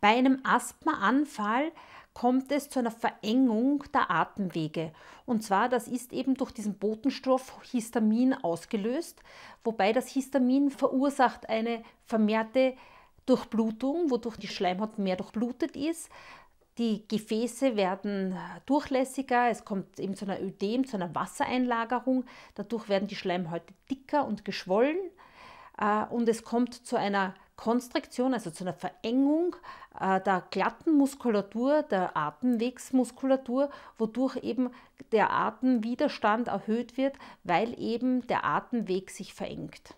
Bei einem Asthmaanfall kommt es zu einer Verengung der Atemwege. Und zwar, das ist eben durch diesen Botenstoff Histamin ausgelöst, wobei das Histamin verursacht eine vermehrte Durchblutung, wodurch die Schleimhaut mehr durchblutet ist. Die Gefäße werden durchlässiger, es kommt eben zu einer Ödem, zu einer Wassereinlagerung. Dadurch werden die Schleimhäute dicker und geschwollen äh, und es kommt zu einer Konstriktion, also zu einer Verengung äh, der glatten Muskulatur, der Atemwegsmuskulatur, wodurch eben der Atemwiderstand erhöht wird, weil eben der Atemweg sich verengt.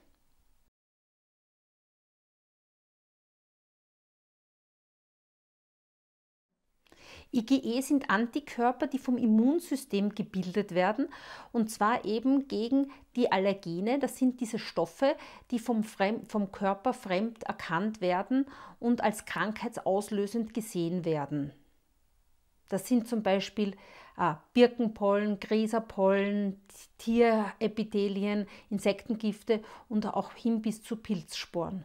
IgE sind Antikörper, die vom Immunsystem gebildet werden und zwar eben gegen die Allergene. Das sind diese Stoffe, die vom, fremd, vom Körper fremd erkannt werden und als krankheitsauslösend gesehen werden. Das sind zum Beispiel äh, Birkenpollen, Gräserpollen, Tierepithelien, Insektengifte und auch hin bis zu Pilzsporen.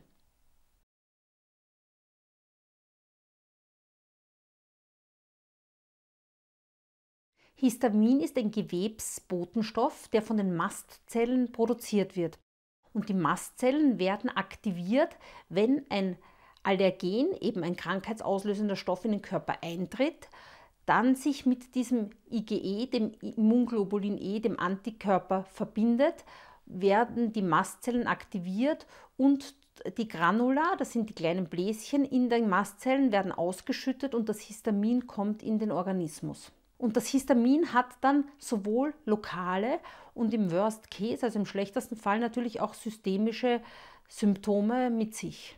Histamin ist ein Gewebsbotenstoff, der von den Mastzellen produziert wird. Und die Mastzellen werden aktiviert, wenn ein Allergen, eben ein krankheitsauslösender Stoff in den Körper eintritt, dann sich mit diesem IgE, dem Immunglobulin E, dem Antikörper verbindet, werden die Mastzellen aktiviert und die Granula, das sind die kleinen Bläschen in den Mastzellen, werden ausgeschüttet und das Histamin kommt in den Organismus. Und das Histamin hat dann sowohl lokale und im Worst Case, also im schlechtesten Fall natürlich auch systemische Symptome mit sich.